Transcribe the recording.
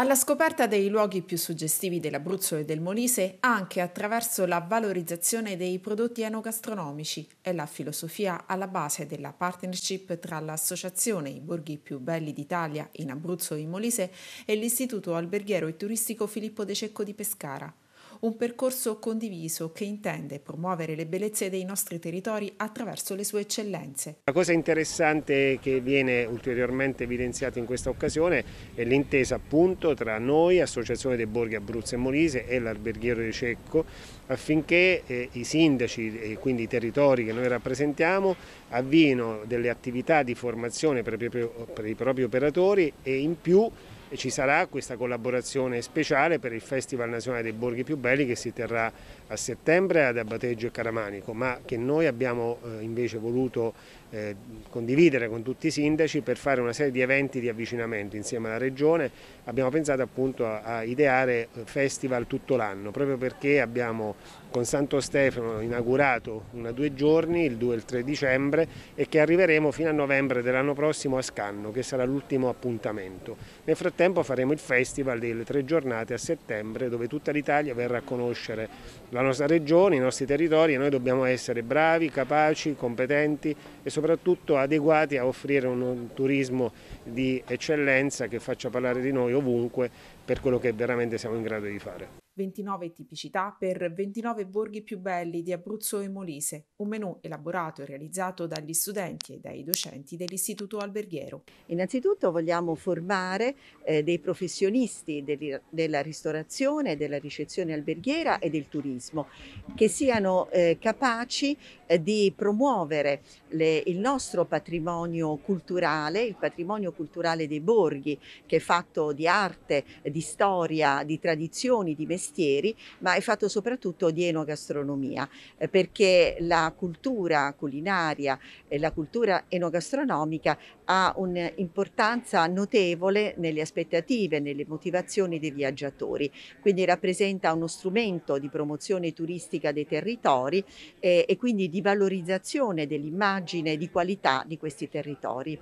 Alla scoperta dei luoghi più suggestivi dell'Abruzzo e del Molise anche attraverso la valorizzazione dei prodotti enogastronomici è la filosofia alla base della partnership tra l'associazione I Borghi più belli d'Italia in Abruzzo e in Molise e l'Istituto Alberghiero e Turistico Filippo De Cecco di Pescara un percorso condiviso che intende promuovere le bellezze dei nostri territori attraverso le sue eccellenze. La cosa interessante che viene ulteriormente evidenziata in questa occasione è l'intesa appunto tra noi, Associazione dei Borghi Abruzzo e Molise e l'Alberghiero di Cecco affinché eh, i sindaci e eh, quindi i territori che noi rappresentiamo avvino delle attività di formazione per i propri, per i propri operatori e in più ci sarà questa collaborazione speciale per il Festival Nazionale dei Borghi Più Belli che si terrà a settembre ad Abateggio e Caramanico, ma che noi abbiamo eh, invece voluto eh, condividere con tutti i sindaci per fare una serie di eventi di avvicinamento insieme alla Regione. Abbiamo pensato appunto a, a ideare eh, festival tutto l'anno, proprio perché abbiamo con Santo Stefano inaugurato una due giorni, il 2 e il 3 dicembre, e che arriveremo fino a novembre dell'anno prossimo a Scanno, che sarà l'ultimo appuntamento. Nel frattempo faremo il festival delle tre giornate a settembre, dove tutta l'Italia verrà a conoscere la nostra regione, i nostri territori e noi dobbiamo essere bravi, capaci, competenti e soprattutto soprattutto adeguati a offrire un turismo di eccellenza che faccia parlare di noi ovunque per quello che veramente siamo in grado di fare. 29 tipicità per 29 borghi più belli di Abruzzo e Molise, un menù elaborato e realizzato dagli studenti e dai docenti dell'Istituto Alberghiero. Innanzitutto vogliamo formare eh, dei professionisti del, della ristorazione, della ricezione alberghiera e del turismo, che siano eh, capaci eh, di promuovere le, il nostro patrimonio culturale, il patrimonio culturale dei borghi, che è fatto di arte, di storia, di tradizioni, di mestieri, mestieri, ma è fatto soprattutto di enogastronomia, eh, perché la cultura culinaria e la cultura enogastronomica ha un'importanza notevole nelle aspettative, nelle motivazioni dei viaggiatori, quindi rappresenta uno strumento di promozione turistica dei territori eh, e quindi di valorizzazione dell'immagine di qualità di questi territori.